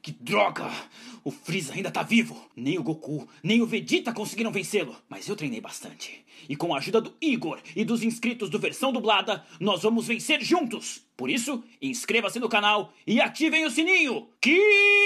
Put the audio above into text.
que droga! O Freeza ainda tá vivo! Nem o Goku, nem o Vegeta conseguiram vencê-lo! Mas eu treinei bastante. E com a ajuda do Igor e dos inscritos do Versão Dublada, nós vamos vencer juntos! Por isso, inscreva-se no canal e ativem o sininho! Que